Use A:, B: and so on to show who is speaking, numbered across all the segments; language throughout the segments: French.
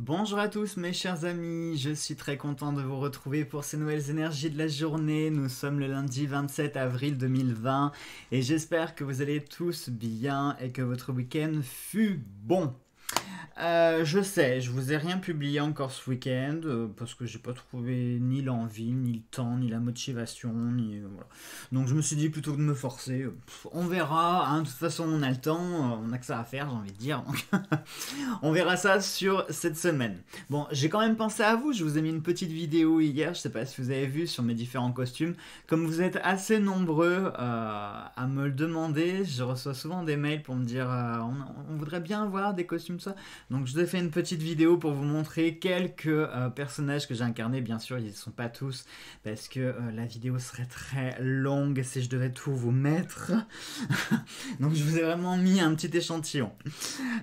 A: Bonjour à tous mes chers amis, je suis très content de vous retrouver pour ces nouvelles énergies de la journée. Nous sommes le lundi 27 avril 2020 et j'espère que vous allez tous bien et que votre week-end fut bon. Euh, je sais, je vous ai rien publié encore ce week-end euh, parce que j'ai pas trouvé ni l'envie, ni le temps, ni la motivation, ni euh, Donc je me suis dit plutôt de me forcer, on verra. Hein, de toute façon, on a le temps, on a que ça à faire, j'ai envie de dire. on verra ça sur cette semaine. Bon, j'ai quand même pensé à vous. Je vous ai mis une petite vidéo hier. Je sais pas si vous avez vu sur mes différents costumes. Comme vous êtes assez nombreux à me le demander, je reçois souvent des mails pour me dire on, on voudrait bien voir des costumes ça. Donc je vous ai fait une petite vidéo pour vous montrer quelques euh, personnages que j'ai incarnés. Bien sûr, ils ne sont pas tous parce que euh, la vidéo serait très longue si je devais tout vous mettre. Donc je vous ai vraiment mis un petit échantillon.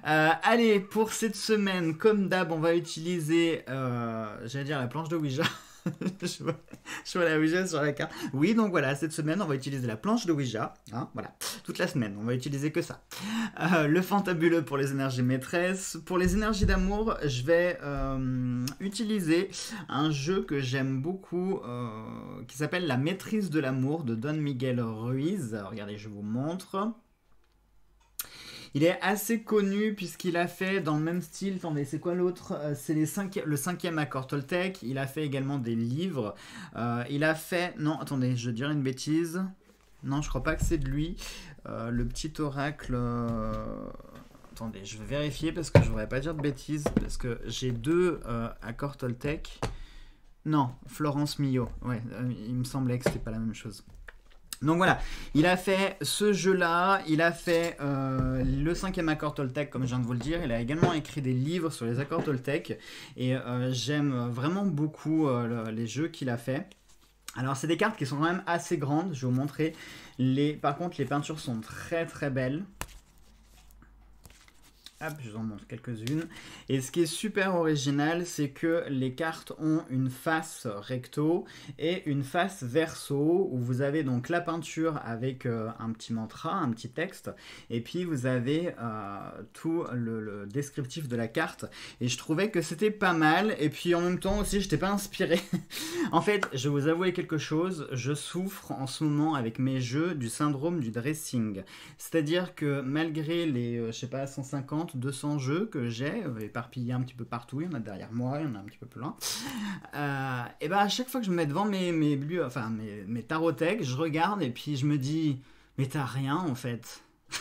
A: Euh, allez, pour cette semaine, comme d'hab, on va utiliser, j'allais dire la planche de Ouija. je, vois, la Ouija sur la carte. Oui, donc voilà, cette semaine, on va utiliser la planche de Ouija. Hein, voilà, toute la semaine, on va utiliser que ça. Euh, le fantabuleux pour les énergies maîtresses. Pour les énergies d'amour, je vais euh, utiliser un jeu que j'aime beaucoup euh, qui s'appelle La maîtrise de l'amour de Don Miguel Ruiz. regardez, je vous montre. Il est assez connu puisqu'il a fait dans le même style, attendez, c'est quoi l'autre euh, C'est le cinquième accord Toltec. Il a fait également des livres. Euh, il a fait, non, attendez, je dirais une bêtise. Non, je crois pas que c'est de lui. Euh, le petit oracle. Attendez, je vais vérifier parce que je voudrais pas dire de bêtises. Parce que j'ai deux accords Toltec. Non, Florence Millot. Ouais, il me semblait que c'était pas la même chose. Donc voilà, il a fait ce jeu-là, il a fait euh, le cinquième accord Toltec, comme je viens de vous le dire. Il a également écrit des livres sur les accords Toltec. Et euh, j'aime vraiment beaucoup euh, les jeux qu'il a fait. Alors c'est des cartes qui sont quand même assez grandes, je vais vous montrer. Les... Par contre, les peintures sont très très belles. Hop, ah, je vous en montre quelques-unes. Et ce qui est super original, c'est que les cartes ont une face recto et une face verso, où vous avez donc la peinture avec euh, un petit mantra, un petit texte, et puis vous avez euh, tout le, descriptif de la carte. Et je trouvais que c'était pas mal, et puis en même temps aussi, je n'étais pas inspiré. en fait, je vous avouer quelque chose, je souffre en ce moment avec mes jeux du syndrome du dressing. C'est-à-dire que malgré les, euh, je sais pas, 150, 200 jeux que j'ai euh, éparpillés un petit peu partout. Il y en a derrière moi, il y en a un petit peu plus loin. Euh, et ben à chaque fois que je me mets devant mes, mes, mes, je regarde et puis je me dis Mais t'as rien en fait. Vous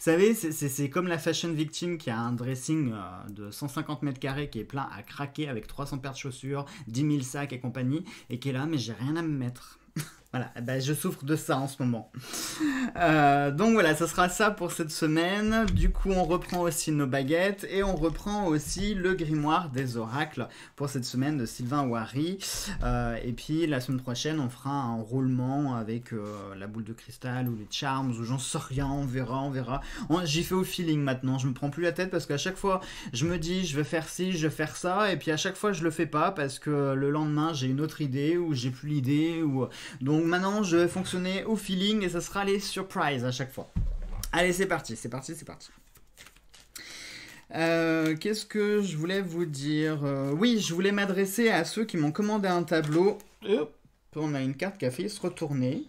A: savez, c'est comme la fashion victime qui a un dressing euh, de 150 mètres carrés qui est plein à craquer avec 300 paires de chaussures, 10 000 sacs et compagnie, et qui est là, mais j'ai rien à me mettre. Voilà, eh ben je souffre de ça en ce moment. Euh, donc voilà, ça sera ça pour cette semaine. Du coup, on reprend aussi nos baguettes et on reprend aussi le grimoire des oracles pour cette semaine de Sylvain Wary Euh, et puis la semaine prochaine, on fera un roulement avec euh, la boule de cristal ou les charms ou j'en sais rien, on verra, on verra. J'y fais au feeling maintenant, je me prends plus la tête parce qu'à chaque fois, je me dis je vais faire ci, je vais faire ça et puis à chaque fois, je le fais pas parce que le lendemain, j'ai une autre idée ou j'ai plus l'idée ou donc donc maintenant, je vais fonctionner au feeling et ça sera les surprises à chaque fois. Allez, c'est parti, c'est parti, c'est parti. Euh, qu'est-ce que je voulais vous dire euh, Oui, je voulais m'adresser à ceux qui m'ont commandé un tableau. on a une carte qui a failli se retourner.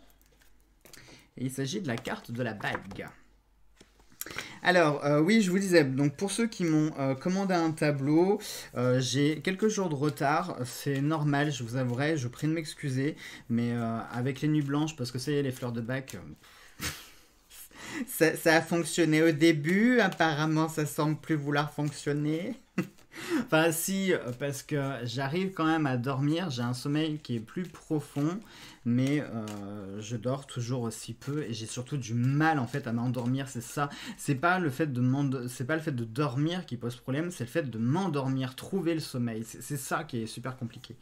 A: Et il s'agit de la carte de la bague. Alors, euh, oui, je vous disais, donc pour ceux qui m'ont euh, commandé un tableau, euh, j'ai quelques jours de retard. C'est normal, je vous avouerai, je prie de m'excuser. Mais avec les nuits blanches, parce que ça y c'est les fleurs de bac. ça, ça a fonctionné au début, apparemment ça semble plus vouloir fonctionner. enfin si, parce que j'arrive quand même à dormir, j'ai un sommeil qui est plus profond mais euh, je dors toujours aussi peu et j'ai surtout du mal en fait à m'endormir. C'est ça, c'est pas le fait de c'est pas le fait de dormir qui pose problème, c'est le fait de m'endormir, trouver le sommeil. C'est ça qui est super compliqué.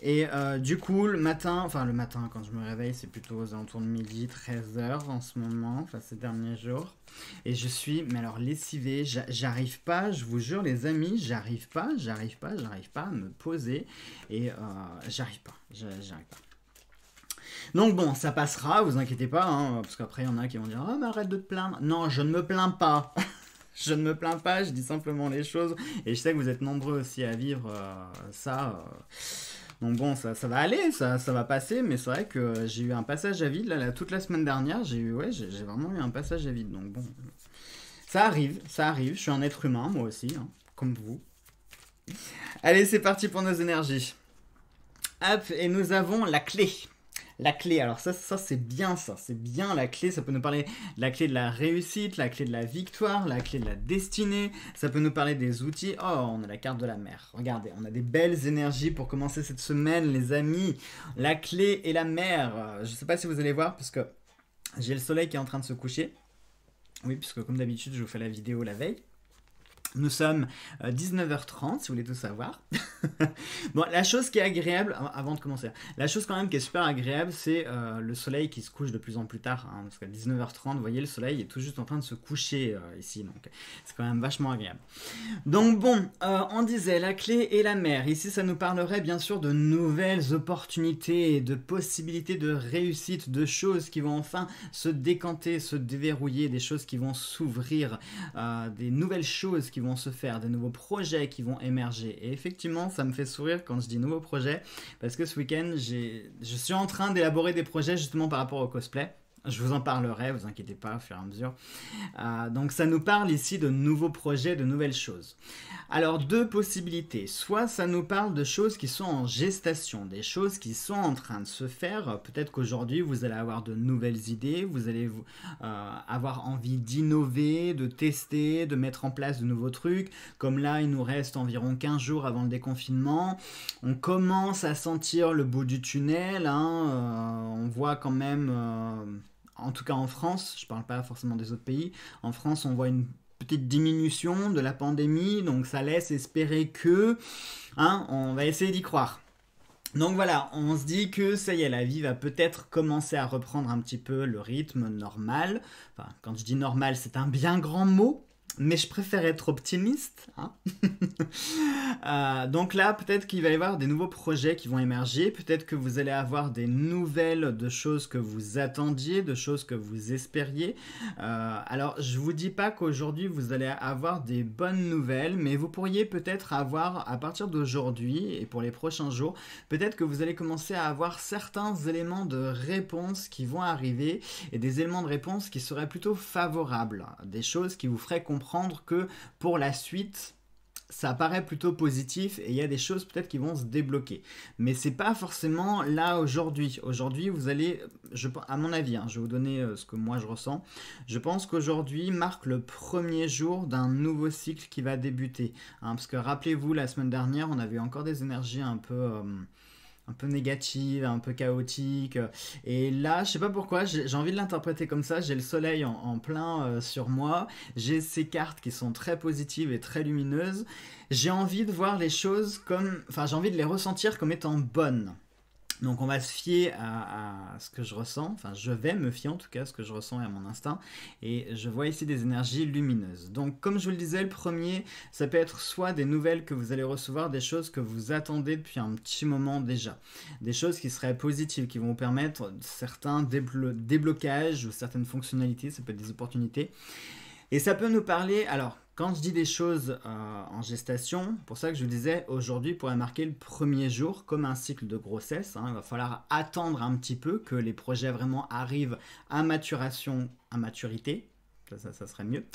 A: Et euh, du coup, le matin, enfin le matin quand je me réveille, c'est plutôt aux alentours de midi, 13h en ce moment, enfin ces derniers jours. Et je suis, mais alors lessivé, j'arrive pas, je vous jure les amis, j'arrive pas, j'arrive pas, j'arrive pas à me poser. Et euh, j'arrive pas, j'arrive pas. Donc bon, ça passera, vous inquiétez pas, hein, parce qu'après il y en a qui vont dire Oh, mais arrête de te plaindre. Non, je ne me plains pas. je ne me plains pas, je dis simplement les choses. Et je sais que vous êtes nombreux aussi à vivre euh, ça. Euh. Donc bon, ça, va aller, ça, va passer, mais c'est vrai que j'ai eu un passage à vide, là, toute la semaine dernière, j'ai eu, j'ai vraiment eu un passage à vide. Donc bon, ça arrive, ça arrive, je suis un être humain, moi aussi, hein, comme vous. Allez, c'est parti pour nos énergies. Hop, et nous avons la clé la clé. Alors ça, ça c'est bien ça, c'est bien la clé. Ça peut nous parler la clé de la réussite, la clé de la victoire, la clé de la destinée. Ça peut nous parler des outils. Oh, on a la carte de la mer. Regardez, on a des belles énergies pour commencer cette semaine, les amis. La clé et la mer. Je sais pas si vous allez voir parce que j'ai le soleil qui est en train de se coucher. Oui, puisque comme d'habitude, je vous fais la vidéo la veille. Nous sommes 19h30, euh, si vous voulez tout savoir. bon, la chose qui est agréable, avant de commencer, la chose quand même qui est super agréable, c'est euh, le soleil qui se couche de plus en plus tard. Hein, parce qu'à 19h30, vous voyez, le soleil est tout juste en train de se coucher euh, ici. Donc, c'est quand même vachement agréable. Donc, bon, on disait la clé et la mer. Ici, ça nous parlerait bien sûr de nouvelles opportunités, de possibilités de réussite, de choses qui vont enfin se décanter, se déverrouiller, des choses qui vont s'ouvrir, des nouvelles choses qui vont se faire, des nouveaux projets qui vont émerger. Et effectivement, ça me fait sourire quand je dis nouveaux projets, parce que ce week-end, je suis en train d'élaborer des projets justement par rapport au cosplay. Je vous en parlerai, vous inquiétez pas, au fur et à mesure. Euh, donc ça nous parle ici de nouveaux projets, de nouvelles choses. Alors deux possibilités. Soit ça nous parle de choses qui sont en gestation, des choses qui sont en train de se faire. Peut-être qu'aujourd'hui vous allez avoir de nouvelles idées, vous allez euh, avoir envie d'innover, de tester, de mettre en place de nouveaux trucs. Comme là, il nous reste environ 15 jours avant le déconfinement. On commence à sentir le bout du tunnel. Hein. Euh, on voit quand même en tout cas en France, je ne parle pas forcément des autres pays, en France on voit une petite diminution de la pandémie, donc ça laisse espérer que, hein, on va essayer d'y croire. Donc voilà, on se dit que ça y est, la vie va peut-être commencer à reprendre un petit peu le rythme normal. Enfin, quand je dis normal, c'est un bien grand mot mais je préfère être optimiste. Hein euh, donc là, peut-être qu'il va y avoir des nouveaux projets qui vont émerger, peut-être que vous allez avoir des nouvelles de choses que vous attendiez, de choses que vous espériez. Euh, alors, je vous dis pas qu'aujourd'hui vous allez avoir des bonnes nouvelles, mais vous pourriez peut-être avoir, à partir d'aujourd'hui et pour les prochains jours, peut-être que vous allez commencer à avoir certains éléments de réponse qui vont arriver et des éléments de réponse qui seraient plutôt favorables, des choses qui vous feraient comprendre que pour la suite, ça paraît plutôt positif et il y a des choses peut-être qui vont se débloquer. Mais c'est pas forcément là aujourd'hui. Aujourd'hui, vous allez, je, à mon avis, hein, je vais vous donner euh, ce que moi je ressens. Je pense qu'aujourd'hui marque le premier jour d'un nouveau cycle qui va débuter. Hein, parce que rappelez-vous, la semaine dernière, on avait encore des énergies un peu. Euh, un peu négative, un peu chaotique. Euh, et là, je sais pas pourquoi, j'ai envie de l'interpréter comme ça. J'ai le soleil en, plein euh, sur moi. J'ai ces cartes qui sont très positives et très lumineuses. J'ai envie de voir les choses comme, enfin, j'ai envie de les ressentir comme étant bonnes. Donc on va se fier à, ce que je ressens, enfin je vais me fier en tout cas à ce que je ressens et à mon instinct, et je vois ici des énergies lumineuses. Donc comme je vous le disais, le premier, ça peut être soit des nouvelles que vous allez recevoir, des choses que vous attendez depuis un petit moment déjà, des choses qui seraient positives, qui vont vous permettre certains déblocages ou certaines fonctionnalités, ça peut être des opportunités. Et ça peut nous parler, alors quand je dis des choses euh, en gestation, pour ça que je vous disais, aujourd'hui pourrait marquer le premier jour comme un cycle de grossesse. Hein. il va falloir attendre un petit peu que les projets vraiment arrivent à maturation, à maturité. Ça, ça, serait mieux.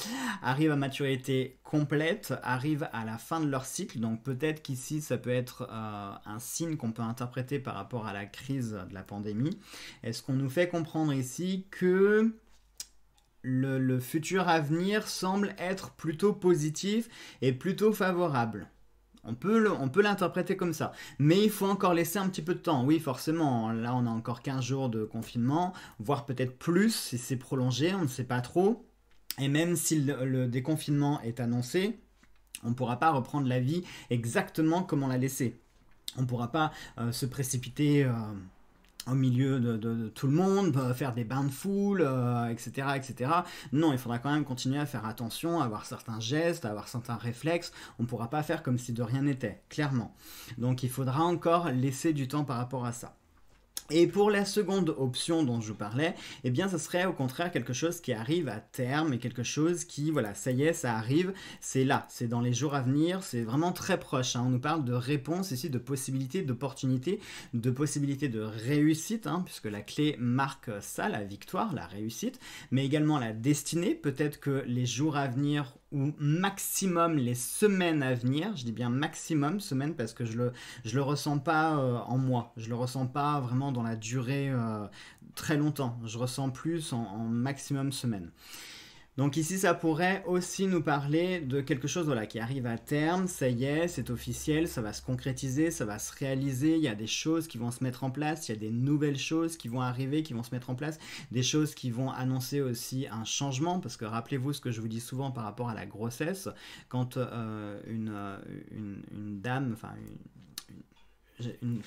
A: Arrivent à maturité complète, arrivent à la fin de leur cycle. Donc peut-être qu'ici, ça peut être euh, un signe qu'on peut interpréter par rapport à la crise de la pandémie. Est-ce qu'on nous fait comprendre ici que le, futur avenir semble être plutôt positif et plutôt favorable. On peut l'interpréter comme ça. Mais il faut encore laisser un petit peu de temps. Oui, forcément, là on a encore 15 jours de confinement, voire peut-être plus si c'est prolongé, on ne sait pas trop. Et même si le, déconfinement est annoncé, on ne pourra pas reprendre la vie exactement comme on l'a laissé. On ne pourra pas euh, se précipiter. Euh, au milieu de, tout le monde, bah, faire des bains de foule, etc., euh, etc. Non, il faudra quand même continuer à faire attention, à avoir certains gestes, à avoir certains réflexes. On ne pourra pas faire comme si de rien n'était, clairement. Donc il faudra encore laisser du temps par rapport à ça. Et pour la seconde option dont je vous parlais, eh bien, ce serait au contraire quelque chose qui arrive à terme et quelque chose qui, voilà, ça y est, ça arrive, c'est là, c'est dans les jours à venir, c'est vraiment très proche. Hein. On nous parle de réponse ici, de possibilités, d'opportunités, de possibilités de réussite, hein, puisque la clé marque ça, la victoire, la réussite, mais également la destinée. Peut-être que les jours à venir ou maximum les semaines à venir, je dis bien maximum semaine parce que je le, le ressens pas euh, en moi, je le ressens pas vraiment dans la durée euh, très longtemps, je ressens plus en, en maximum semaine donc ici, ça pourrait aussi nous parler de quelque chose voilà, qui arrive à terme, ça y est, c'est officiel, ça va se concrétiser, ça va se réaliser, il y a des choses qui vont se mettre en place, il y a des nouvelles choses qui vont arriver, qui vont se mettre en place, des choses qui vont annoncer aussi un changement, parce que rappelez-vous ce que je vous dis souvent par rapport à la grossesse, quand euh, euh, une, dame, enfin une, une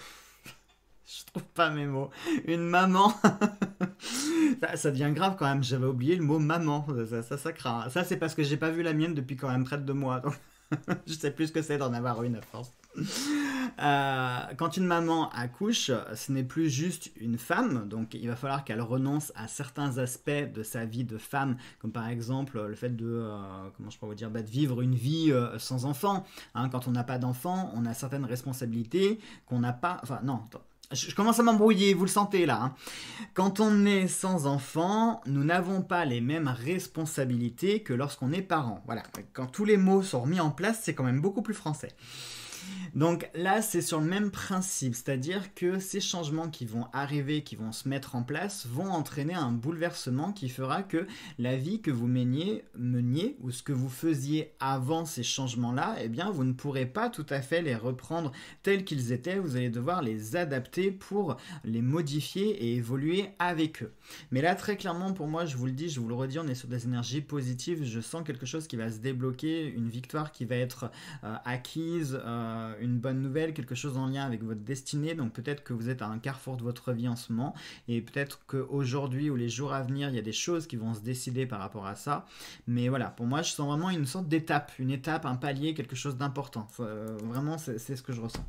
A: je trouve pas mes mots. Une maman. ça, devient grave quand même. J'avais oublié le mot maman. Ça, ça, craint. Ça, c'est parce que j'ai pas vu la mienne depuis quand même près de deux mois. je sais plus ce que c'est d'en avoir une à force. Euh, quand une maman accouche, ce n'est plus juste une femme, donc il va falloir qu'elle renonce à certains aspects de sa vie de femme, comme par exemple le fait de, euh, comment je pourrais vous dire, bah, de vivre une vie euh, sans enfant. Hein, quand on n'a pas d'enfants on a certaines responsabilités qu'on n'a pas. Enfin, non, je commence à m'embrouiller, vous le sentez là. Hein. Quand on est sans enfant, nous n'avons pas les mêmes responsabilités que lorsqu'on est parent. Voilà, quand tous les mots sont mis en place, c'est quand même beaucoup plus français. Donc là, c'est sur le même principe, c'est-à-dire que ces changements qui vont arriver, qui vont se mettre en place, vont entraîner un bouleversement qui fera que la vie que vous meniez, meniez ou ce que vous faisiez avant ces changements-là, eh bien, vous ne pourrez pas tout à fait les reprendre tels qu'ils étaient, vous allez devoir les adapter pour les modifier et évoluer avec eux. Mais là, très clairement, pour moi, je vous le dis, je vous le redis, on est sur des énergies positives, je sens quelque chose qui va se débloquer, une victoire qui va être euh, acquise. Euh, euh, une bonne nouvelle, quelque chose en lien avec votre destinée. Donc peut-être que vous êtes à un carrefour de votre vie en ce moment et peut-être qu'aujourd'hui ou les jours à venir, il y a des choses qui vont se décider par rapport à ça. Mais voilà, pour moi, je sens vraiment une sorte d'étape, une étape, un palier, quelque chose d'important. Euh, vraiment, c'est ce que je ressens.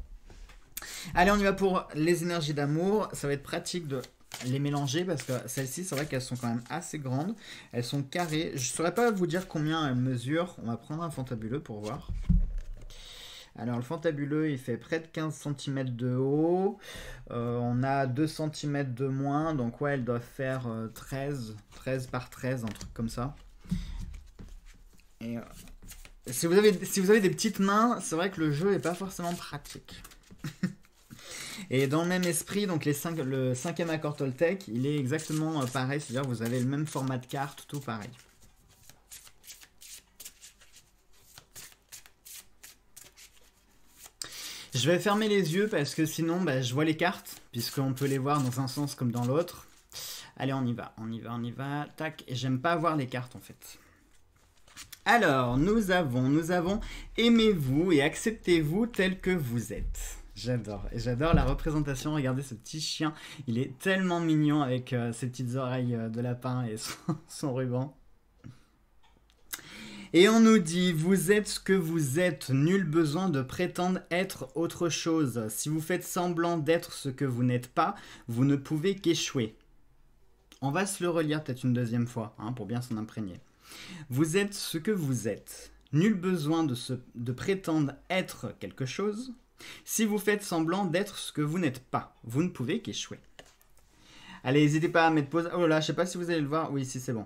A: Allez, on y va pour les énergies d'amour. Ça va être pratique de les mélanger parce que celles-ci, c'est vrai qu'elles sont quand même assez grandes. Elles sont carrées. Je ne saurais pas vous dire combien elles mesurent. On va prendre un fantabuleux pour voir. Alors le fantabuleux, il fait près de 15 cm de haut. Euh, on a 2 cm de moins, donc ouais, elles doivent faire 13, euh, 13 par 13, un truc comme ça. Et euh, si, vous avez, si vous avez des petites mains, c'est vrai que le jeu n'est pas forcément pratique. Et dans le même esprit, donc les le cinquième accord Toltec, il est exactement pareil, c'est-à-dire vous avez le même format de carte, tout pareil. Je vais fermer les yeux parce que sinon bah, je vois les cartes, puisqu'on peut les voir dans un sens comme dans l'autre. Allez, on y va, on y va, on y va. Tac, et j'aime pas voir les cartes en fait. Alors, nous avons, nous avons aimez-vous et acceptez-vous tel que vous êtes. J'adore, et j'adore la représentation. Regardez ce petit chien, il est tellement mignon avec euh, ses petites oreilles euh, de lapin et son ruban. Et on nous dit, vous êtes ce que vous êtes, nul besoin de prétendre être autre chose. Si vous faites semblant d'être ce que vous n'êtes pas, vous ne pouvez qu'échouer. On va se le relire peut-être une deuxième fois, hein, pour bien s'en imprégner. Vous êtes ce que vous êtes, nul besoin de, prétendre être quelque chose. Si vous faites semblant d'être ce que vous n'êtes pas, vous ne pouvez qu'échouer. Allez, n'hésitez pas à mettre pause. Oh là, je sais pas si vous allez le voir. Oui, si c'est bon.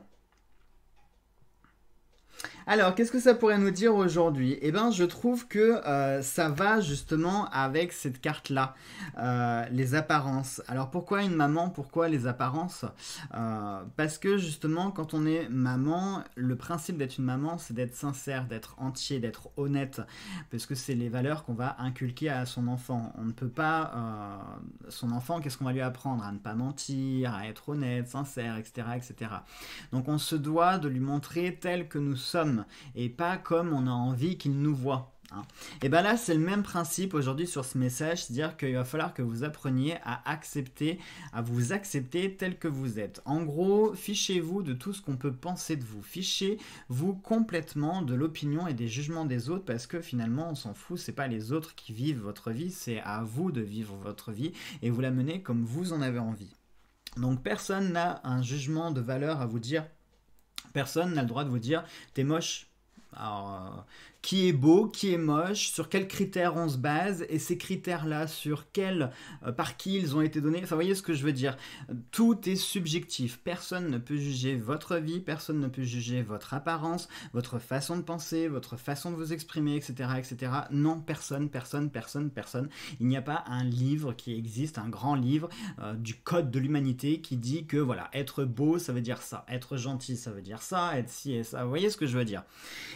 A: Alors, qu'est-ce que ça pourrait nous dire aujourd'hui Eh bien, je trouve que euh, ça va justement avec cette carte-là, euh, les apparences. Alors, pourquoi une maman Pourquoi les apparences euh, Parce que justement, quand on est maman, le principe d'être une maman, c'est d'être sincère, d'être entier, d'être honnête, parce que c'est les valeurs qu'on va inculquer à son enfant. On ne peut pas... son enfant, qu'est-ce qu'on va lui apprendre À ne pas mentir, à être honnête, sincère, etc., etc. Donc, on se doit de lui montrer tel que nous sommes sommes et pas comme on a envie qu'ils nous voient. Hein. Et bien là, c'est le même principe aujourd'hui sur ce message, dire qu'il va falloir que vous appreniez à accepter, à vous accepter tel que vous êtes. En gros, fichez-vous de tout ce qu'on peut penser de vous, fichez-vous complètement de l'opinion et des jugements des autres parce que finalement, on s'en fout, c'est pas les autres qui vivent votre vie, c'est à vous de vivre votre vie et vous la menez comme vous en avez envie. Donc personne n'a un jugement de valeur à vous dire Personne n'a le droit de vous dire t'es moche. Euh, qui est beau, qui est moche, sur quels critères on se base, et ces critères-là, sur quels, euh, par qui ils ont été donnés. vous voyez ce que je veux dire. Tout est subjectif. Personne ne peut juger votre vie, personne ne peut juger votre apparence, votre façon de penser, votre façon de vous exprimer, etc., etc. Non, personne, personne, personne, personne. Il n'y a pas un livre qui existe, un grand livre euh, du code de l'humanité qui dit que voilà, être beau, ça veut dire ça, être gentil, ça veut dire ça, être ci et ça. Vous voyez ce que je veux dire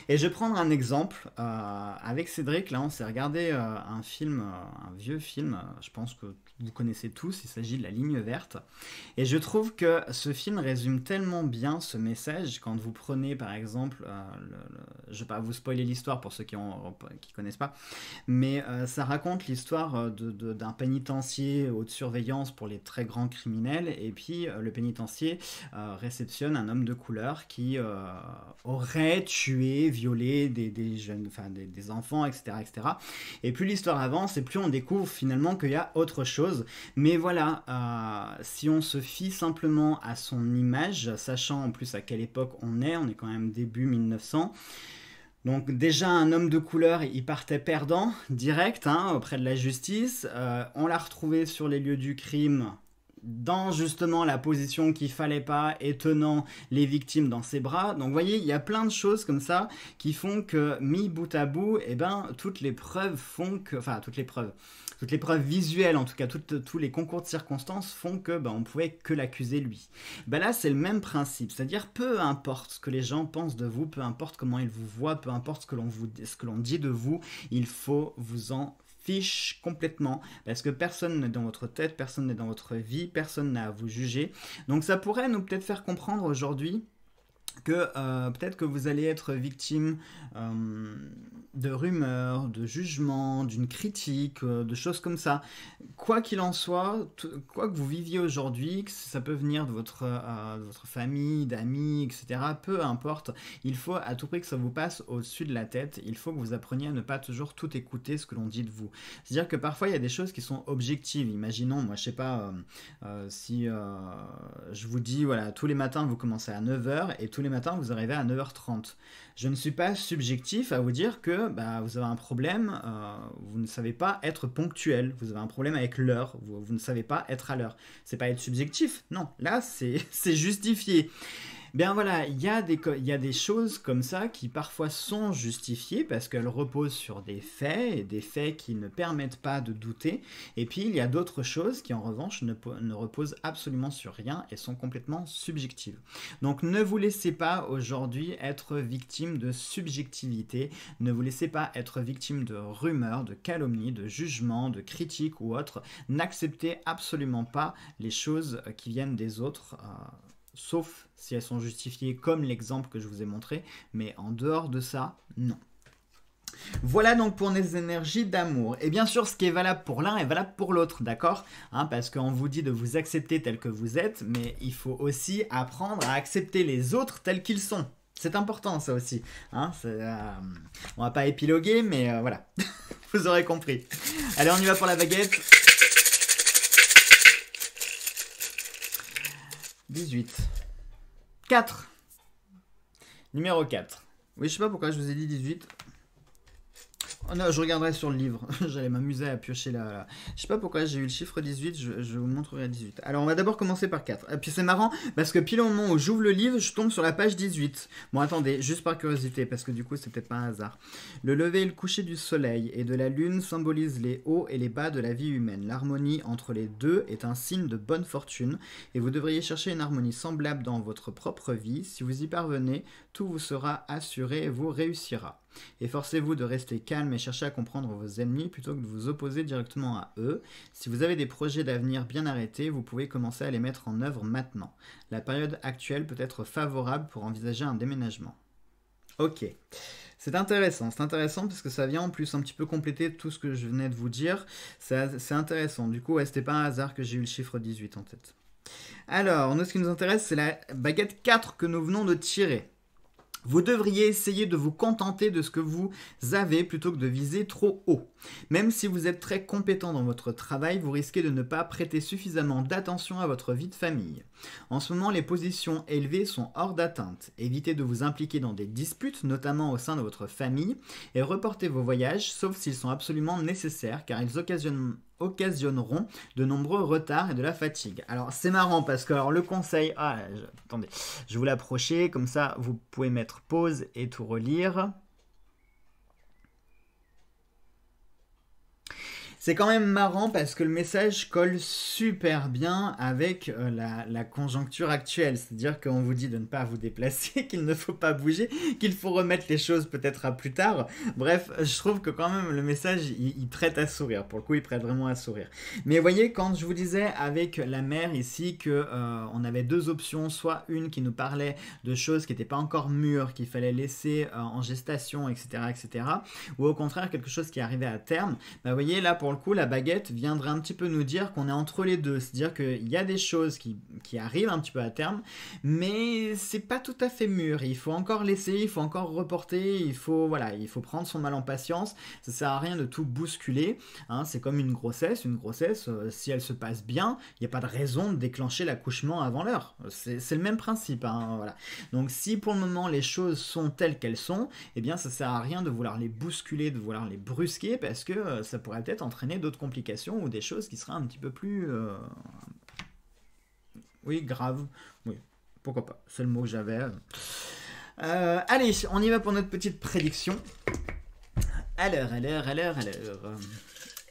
A: Et je vais prendre un exemple euh, avec Cédric, là, on s'est regardé euh, un film, euh, un vieux film, je pense que vous connaissez tous, il s'agit de la ligne verte. Et je trouve que ce film résume tellement bien ce message quand vous prenez par exemple, euh, je ne vais pas vous spoiler l'histoire pour ceux qui ne qui connaissent pas, mais euh, ça raconte l'histoire euh, d'un pénitencier haute surveillance pour les très grands criminels, et puis le pénitencier réceptionne un homme de couleur qui aurait tué, violé des, jeunes, enfin des, enfants, etc., etc. Et plus l'histoire avance, et plus on découvre finalement qu'il y a autre chose mais voilà, euh, si on se fie simplement à son image, sachant en plus à quelle époque on est, on est quand même début 1900. Donc déjà un homme de couleur, il partait perdant direct hein, auprès de la justice. Euh, on l'a retrouvé sur les lieux du crime dans justement la position qu'il fallait pas et tenant les victimes dans ses bras. Donc vous voyez, il y a plein de choses comme ça qui font que mis bout à bout, eh ben toutes les preuves font que enfin toutes les preuves toutes les preuves visuelles, en tout cas tous les concours de circonstances font que ben, on pouvait que l'accuser lui. Ben là c'est le même principe, c'est-à-dire peu importe ce que les gens pensent de vous, peu importe comment ils vous voient, peu importe ce que l'on dit de vous, il faut vous en fiche complètement parce que personne n'est dans votre tête, personne n'est dans votre vie, personne n'a à vous juger. Donc ça pourrait nous peut-être faire comprendre aujourd'hui que euh, peut-être que vous allez être victime euh, de rumeurs, de jugements, d'une critique, euh, de choses comme ça. Quoi qu'il en soit, quoi que vous viviez aujourd'hui, que ça peut venir de votre, votre famille, d'amis, etc., peu importe, il faut à tout prix que ça vous passe au-dessus de la tête, il faut que vous appreniez à ne pas toujours tout écouter ce que l'on dit de vous. C'est-à-dire que parfois il y a des choses qui sont objectives. Imaginons, moi je sais pas, si je vous dis, voilà, tous les matins vous commencez à 9h et tous les matin, vous arrivez à 9h30. Je ne suis pas subjectif à vous dire que bah, vous avez un problème, euh, vous ne savez pas être ponctuel, vous avez un problème avec l'heure, vous, vous, ne savez pas être à l'heure. C'est pas être subjectif, non. Là, c'est justifié. Bien voilà, il y, a des, choses comme ça qui parfois sont justifiées parce qu'elles reposent sur des faits et des faits qui ne permettent pas de douter. Et puis il y a d'autres choses qui en revanche ne, reposent absolument sur rien et sont complètement subjectives. Donc ne vous laissez pas aujourd'hui être victime de subjectivité, ne vous laissez pas être victime de rumeurs, de calomnies, de jugements, de critiques ou autres. N'acceptez absolument pas les choses qui viennent des autres. Euh, sauf si elles sont justifiées comme l'exemple que je vous ai montré, mais en dehors de ça, non. Voilà donc pour les énergies d'amour. Et bien sûr, ce qui est valable pour l'un est valable pour l'autre, d'accord hein, Parce qu'on vous dit de vous accepter tel que vous êtes, mais il faut aussi apprendre à accepter les autres tels qu'ils sont. C'est important ça aussi. Hein euh, On va pas épiloguer, mais euh, voilà. vous aurez compris. Allez, on y va pour la baguette. 18. 4. Numéro 4. Oui, je sais pas pourquoi je vous ai dit 18. Oh non, je regarderai sur le livre. J'allais m'amuser à piocher là, Je sais pas pourquoi j'ai eu le chiffre 18, je, je vous montrerai 18. Alors on va d'abord commencer par 4. Et puis c'est marrant, parce que pile au moment où j'ouvre le livre, je tombe sur la page 18. Bon attendez, juste par curiosité, parce que du coup c'était n'était pas un hasard. Le lever et le coucher du soleil et de la lune symbolisent les hauts et les bas de la vie humaine. L'harmonie entre les deux est un signe de bonne fortune, et vous devriez chercher une harmonie semblable dans votre propre vie. Si vous y parvenez, tout vous sera assuré et vous réussira. Efforcez-vous de rester calme et cherchez à comprendre vos ennemis plutôt que de vous opposer directement à eux. Si vous avez des projets d'avenir bien arrêtés, vous pouvez commencer à les mettre en œuvre maintenant. La période actuelle peut être favorable pour envisager un déménagement. Ok. C'est intéressant, c'est intéressant parce que ça vient en plus un petit peu compléter tout ce que je venais de vous dire. C'est intéressant. Du coup, c'était pas un hasard que j'ai eu le chiffre 18 en tête. Alors, nous, ce qui nous intéresse, c'est la baguette 4 que nous venons de tirer. Vous devriez essayer de vous contenter de ce que vous avez plutôt que de viser trop haut. Même si vous êtes très compétent dans votre travail, vous risquez de ne pas prêter suffisamment d'attention à votre vie de famille. En ce moment, les positions élevées sont hors d'atteinte. Évitez de vous impliquer dans des disputes, notamment au sein de votre famille, et reportez vos voyages, sauf s'ils sont absolument nécessaires, car ils occasionnent occasionneront de nombreux retards et de la fatigue. Alors c'est marrant parce que alors, le conseil... Ah, attendez, je vous l'approcher, comme ça vous pouvez mettre pause et tout relire. C'est quand même marrant parce que le message colle super bien avec euh, la, conjoncture actuelle. C'est-à-dire qu'on vous dit de ne pas vous déplacer, qu'il ne faut pas bouger, qu'il faut remettre les choses peut-être à plus tard. Bref, je trouve que quand même le message, il, prête à sourire. Pour le coup, il prête vraiment à sourire. Mais vous voyez, quand je vous disais avec la mère ici que euh, on avait deux options, soit une qui nous parlait de choses qui n'étaient pas encore mûres, qu'il fallait laisser euh, en gestation, etc., etc., ou au contraire quelque chose qui arrivait à terme. Bah, voyez là pour coup, la baguette viendrait un petit peu nous dire qu'on est entre les deux. C'est-à-dire qu'il y a des choses qui, qui, arrivent un petit peu à terme, mais c'est pas tout à fait mûr. Il faut encore laisser, il faut encore reporter, il faut, voilà, il faut prendre son mal en patience. Ça sert à rien de tout bousculer. Hein. C'est comme une grossesse. Une grossesse, euh, si elle se passe bien, il n'y a pas de raison de déclencher l'accouchement avant l'heure. C'est le même principe. Hein, voilà. Donc si pour le moment les choses sont telles qu'elles sont, et eh bien ça sert à rien de vouloir les bousculer, de vouloir les brusquer, parce que euh, ça pourrait peut-être entraîner d'autres complications ou des choses qui seraient un petit peu plus... Euh, oui, grave. Oui, pourquoi pas. C'est le mot que j'avais. Euh, allez, on y va pour notre petite prédiction. À l'heure, à l'heure, à l'heure, à l'heure.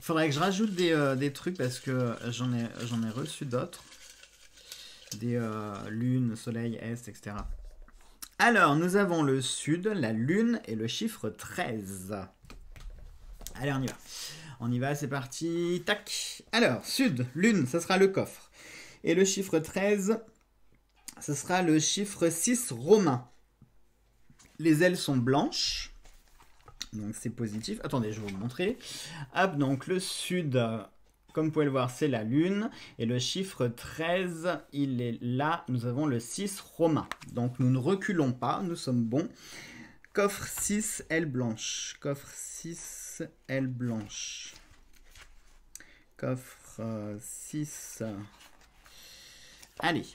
A: Faudrait que je rajoute euh, des, trucs parce que j'en ai, j'en ai reçu d'autres. Des lunes, soleil, est, etc. Alors, nous avons le sud, la lune et le chiffre 13. Allez, on y va. On y va, c'est parti. Tac. Alors, sud, lune, ça sera le coffre. Et le chiffre 13, ce sera le chiffre 6 romain. Les ailes sont blanches. Donc c'est positif. Attendez, je vais vous montrer. Hop, donc le sud, comme vous pouvez le voir, c'est la lune. Et le chiffre 13, il est là. Nous avons le 6 romain. Donc nous ne reculons pas, nous sommes bons. Coffre 6, aile blanche. Coffre 6, aile blanche. Coffre 6. Euh, Allez.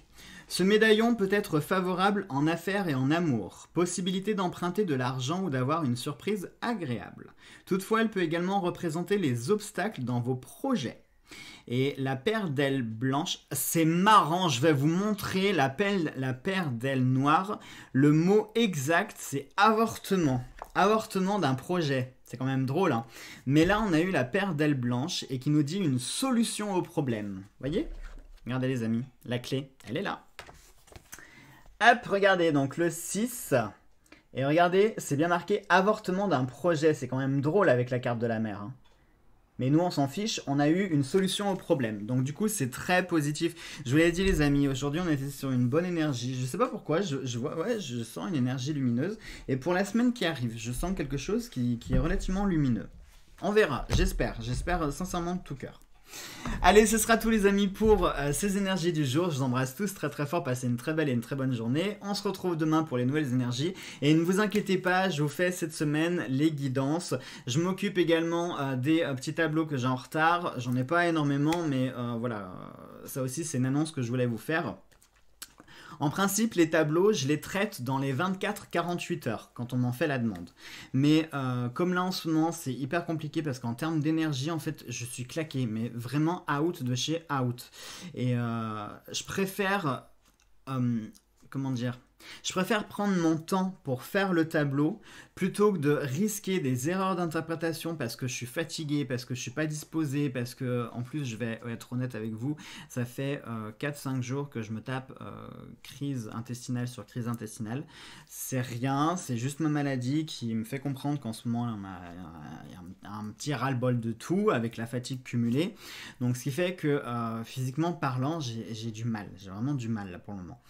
A: Ce médaillon peut être favorable en affaires et en amour, possibilité d'emprunter de l'argent ou d'avoir une surprise agréable. Toutefois, elle peut également représenter les obstacles dans vos projets. Et la paire d'ailes blanches, c'est marrant, je vais vous montrer la, la paire d'ailes noires. Le mot exact, c'est avortement. Avortement d'un projet. C'est quand même drôle, hein. Mais là, on a eu la paire d'ailes blanches et qui nous dit une solution au problème. Voyez Regardez les amis, la clé, elle est là. Hop, regardez donc le 6. Et regardez, c'est bien marqué avortement d'un projet. C'est quand même drôle avec la carte de la mer. Mais nous, on s'en fiche, on a eu une solution au problème. Donc du coup, c'est très positif. Je vous l'ai dit, les amis, aujourd'hui, on était sur une bonne énergie. Je ne sais pas pourquoi, je, vois, ouais, je sens une énergie lumineuse. Et pour la semaine qui arrive, je sens quelque chose qui, qui est relativement lumineux. On verra, j'espère, j'espère sincèrement de tout cœur. Allez, ce sera tout les amis pour euh, ces énergies du jour. Je vous embrasse tous très très fort, passez une très belle et une très bonne journée. On se retrouve demain pour les nouvelles énergies. Et ne vous inquiétez pas, je vous fais cette semaine les guidances. Je m'occupe également euh, des euh, petits tableaux que j'ai en retard. J'en ai pas énormément, mais voilà, ça aussi c'est une annonce que je voulais vous faire. En principe, les tableaux, je les traite dans les 24-48 heures quand on m'en fait la demande. Mais euh, comme là en ce moment, c'est hyper compliqué parce qu'en termes d'énergie, en fait, je suis claqué, mais vraiment out de chez out. Et euh, je préfère. Euh, comment dire je préfère prendre mon temps pour faire le tableau plutôt que de risquer des erreurs d'interprétation parce que je suis fatigué, parce que je ne suis pas disposé, parce que en plus je vais être honnête avec vous, ça fait 4-5 euh, jours que je me tape euh, crise intestinale sur crise intestinale. C'est rien, c'est juste ma maladie qui me fait comprendre qu'en ce moment il y a un, petit ras-le-bol de tout avec la fatigue cumulée. Donc ce qui fait que euh, physiquement parlant j'ai du mal, j'ai vraiment du mal là pour le moment.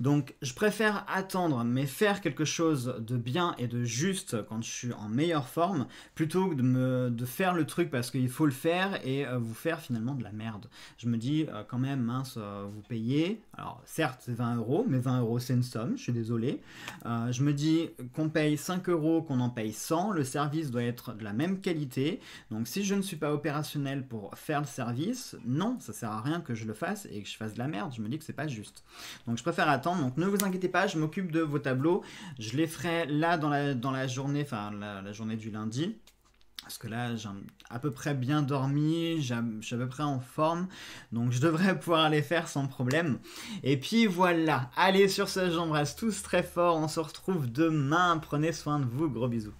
A: Donc je préfère attendre, mais faire quelque chose de bien et de juste quand je suis en meilleure forme, plutôt que de, me, de faire le truc parce qu'il faut le faire et euh, vous faire finalement de la merde. Je me dis euh, quand même, mince, euh, vous payez. Alors certes, c'est 20 euros, mais 20 euros c'est une somme, je suis désolé. je me dis qu'on paye 5 euros, qu'on en paye 100, le service doit être de la même qualité. Donc si je ne suis pas opérationnel pour faire le service, non, ça sert à rien que je le fasse et que je fasse de la merde. Je me dis que c'est pas juste. Donc je préfère attendre. Donc ne vous inquiétez pas, je m'occupe de vos tableaux. Je les ferai là dans la, journée, enfin la, journée du lundi parce que là j'ai à peu près bien dormi, suis à peu près en forme, donc je devrais pouvoir les faire sans problème. Et puis voilà, allez sur ce, j'embrasse tous très fort, on se retrouve demain, prenez soin de vous, gros bisous.